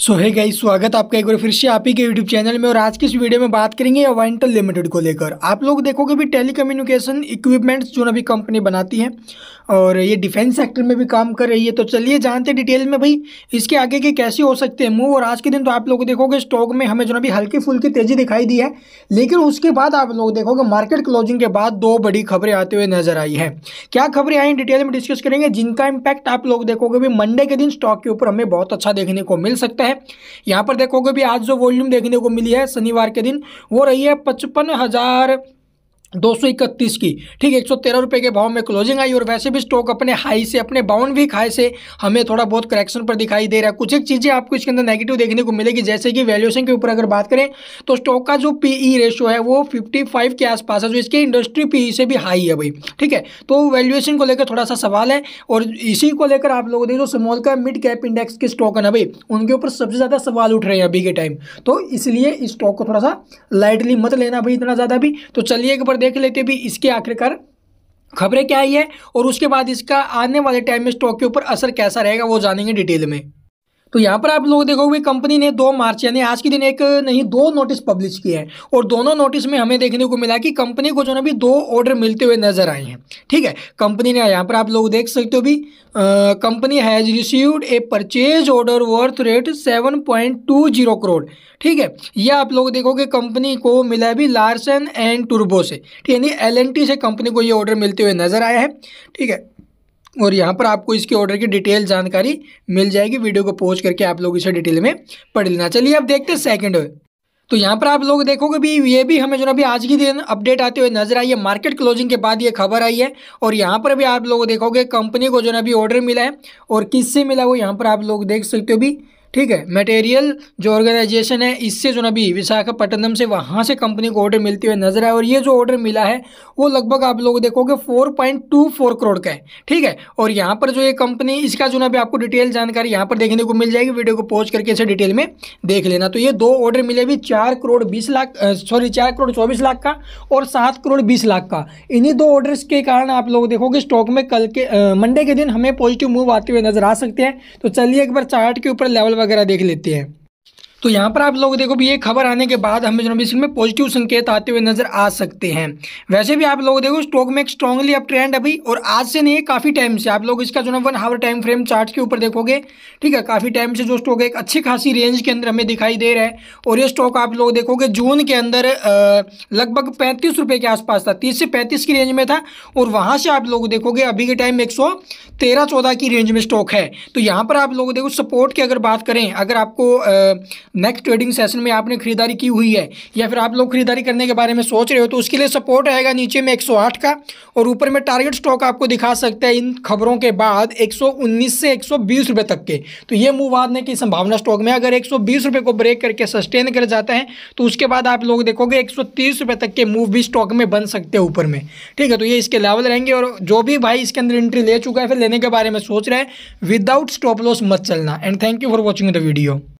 सो है गई स्वागत आपका एक बार फिर से आप ही के यूट्यूब चैनल में और आज की इस वीडियो में बात करेंगे अवेंटल लिमिटेड को लेकर आप लोग देखोगे भी टेलीकम्युनिकेशन इक्विपमेंट्स जो अभी कंपनी बनाती है और ये डिफेंस सेक्टर में भी काम कर रही है तो चलिए जानते डिटेल में भाई इसके आगे के कैसे हो सकते हैं मूव और आज के दिन तो आप लोग देखोगे स्टॉक में हमें जो अभी हल्की फुल्की तेजी दिखाई दी है लेकिन उसके बाद आप लोग देखोगे मार्केट क्लोजिंग के बाद दो बड़ी खबरें आते हुए नजर आई है क्या खबरें आई डिटेल में डिस्कस करेंगे जिनका इम्पैक्ट आप लोग देखोगे भी मंडे के दिन स्टॉक के ऊपर हमें बहुत अच्छा देखने को मिल सकता है है यहाँ पर देखोगे भी आज जो वॉल्यूम देखने को मिली है शनिवार के दिन वो रही है पचपन हज़ार दो सौ इकतीस की ठीक है एक सौ तेरह रुपये के भाव में क्लोजिंग आई और वैसे भी स्टॉक अपने हाई से अपने बाउंड वीक हाई से हमें थोड़ा बहुत करेक्शन पर दिखाई दे रहा है कुछ एक चीज़ें आपको इसके अंदर नेगेटिव देखने को मिलेगी जैसे कि वैल्यूएशन के ऊपर अगर बात करें तो स्टॉक का जो पीई रेशियो e है वो फिफ्टी फाइव के आसपास है जो इसके इंडस्ट्री पीई e से भी हाई है भाई ठीक है तो वैल्यूएशन को लेकर थोड़ा सा सवाल है और इसी को लेकर आप लोगों ने जो small cap mid cap index के स्टॉक है ना भाई उनके ऊपर सबसे ज़्यादा सवाल उठ रहे हैं अभी के टाइम तो इसलिए इस स्टॉक को थोड़ा सा लाइटली मत लेना भाई इतना ज़्यादा भी तो चलिए एक बार देख लेते भी इसके आखिरकार खबरें क्या आई है और उसके बाद इसका आने वाले टाइम में स्टॉक के ऊपर असर कैसा रहेगा वो जानेंगे डिटेल में तो यहाँ पर आप लोग देखोगे कंपनी ने दो मार्च यानी आज के दिन एक नहीं दो नोटिस पब्लिश किए हैं और दोनों नोटिस में हमें देखने को मिला कि कंपनी को जो ना भी दो ऑर्डर मिलते हुए नजर आए हैं ठीक है कंपनी ने यहाँ पर आप लोग देख सकते हो भी company has received a purchase order worth rate seven point two zero crore ठीक है यह आप लोग देखोगे कंपनी को मिला भी लार्सन एंड टूर्बो से यानी एल यानी एल से कंपनी को ये ऑर्डर मिलते हुए नजर आया है ठीक है और यहाँ पर आपको इसके ऑर्डर की डिटेल जानकारी मिल जाएगी वीडियो को पोस्ट करके आप लोग इसे डिटेल में पढ़ लेना चलिए अब देखते हैं सेकेंड तो यहाँ पर आप लोग देखोगे भी ये भी हमें जो ना अभी आज की दिन अपडेट आते हुए नजर आई है मार्केट क्लोजिंग के बाद ये खबर आई है और यहाँ पर भी आप लोग देखोगे कंपनी को जो ना अभी ऑर्डर मिला है और किससे मिला वो यहाँ पर आप लोग देख सकते हो भी ठीक है मटेरियल जो ऑर्गेनाइजेशन है इससे जो अभी विशाखापट्टनम से वहाँ से कंपनी को ऑर्डर मिलते हुए नजर आए और ये जो ऑर्डर मिला है वो लगभग आप लोग देखोगे 4.24 करोड़ का है ठीक है और यहाँ पर जो ये कंपनी इसका जो अभी आपको डिटेल जानकारी यहाँ पर देखने को मिल जाएगी वीडियो को पॉज करके इसे डिटेल में देख लेना तो ये दो ऑर्डर मिले भी चार करोड़ बीस लाख सॉरी चार करोड़ चौबीस लाख का और सात करोड़ बीस लाख का इन्हीं दो ऑर्डर के कारण आप लोग देखोगे स्टॉक में कल के मंडे के दिन हमें पॉजिटिव मूव आते हुए नजर आ सकते हैं तो चलिए एक बार चार्ट के ऊपर लेवल वगैरह देख लेते हैं तो यहाँ पर आप लोग देखो भी ये खबर आने के बाद हमें जो इसमें में पॉजिटिव संकेत आते हुए नजर आ सकते हैं वैसे भी आप लोग देखो स्टॉक में एक स्ट्रॉन्गली अप ट्रेंड अभी और आज से नहीं काफ़ी टाइम से आप लोग इसका जो ना one hour time frame chart के ऊपर देखोगे ठीक है काफ़ी टाइम से जो स्टॉक एक अच्छी खासी रेंज के अंदर हमें दिखाई दे रहा है और ये स्टॉक आप लोग देखोगे जून के अंदर लगभग पैंतीस रुपये के आसपास था तीस से पैंतीस की रेंज में था और वहाँ से आप लोग देखोगे अभी के टाइम एक सौ तेरह चौदह की रेंज में स्टॉक है तो यहाँ पर आप लोग देखो सपोर्ट की अगर बात करें अगर आपको नेक्स्ट ट्रेडिंग सेशन में आपने खरीदारी की हुई है या फिर आप लोग खरीदारी करने के बारे में सोच रहे हो तो उसके लिए सपोर्ट रहेगा नीचे में 108 का और ऊपर में टारगेट स्टॉक आपको दिखा सकते हैं इन खबरों के बाद 119 से 120 रुपए तक के तो ये मूव आने की संभावना स्टॉक में अगर 120 रुपए को ब्रेक करके सस्टेन कर जाता है तो उसके बाद आप लोग देखोगे एक रुपए तक के मूव भी स्टॉक में बन सकते हैं ऊपर में ठीक है तो ये इसके लेवल रहेंगे और जो भी भाई इसके अंदर एंट्री ले चुका है फिर लेने के बारे में सोच रहे हैं विदाउट स्टॉप लॉस मत चलना and thank you for watching the video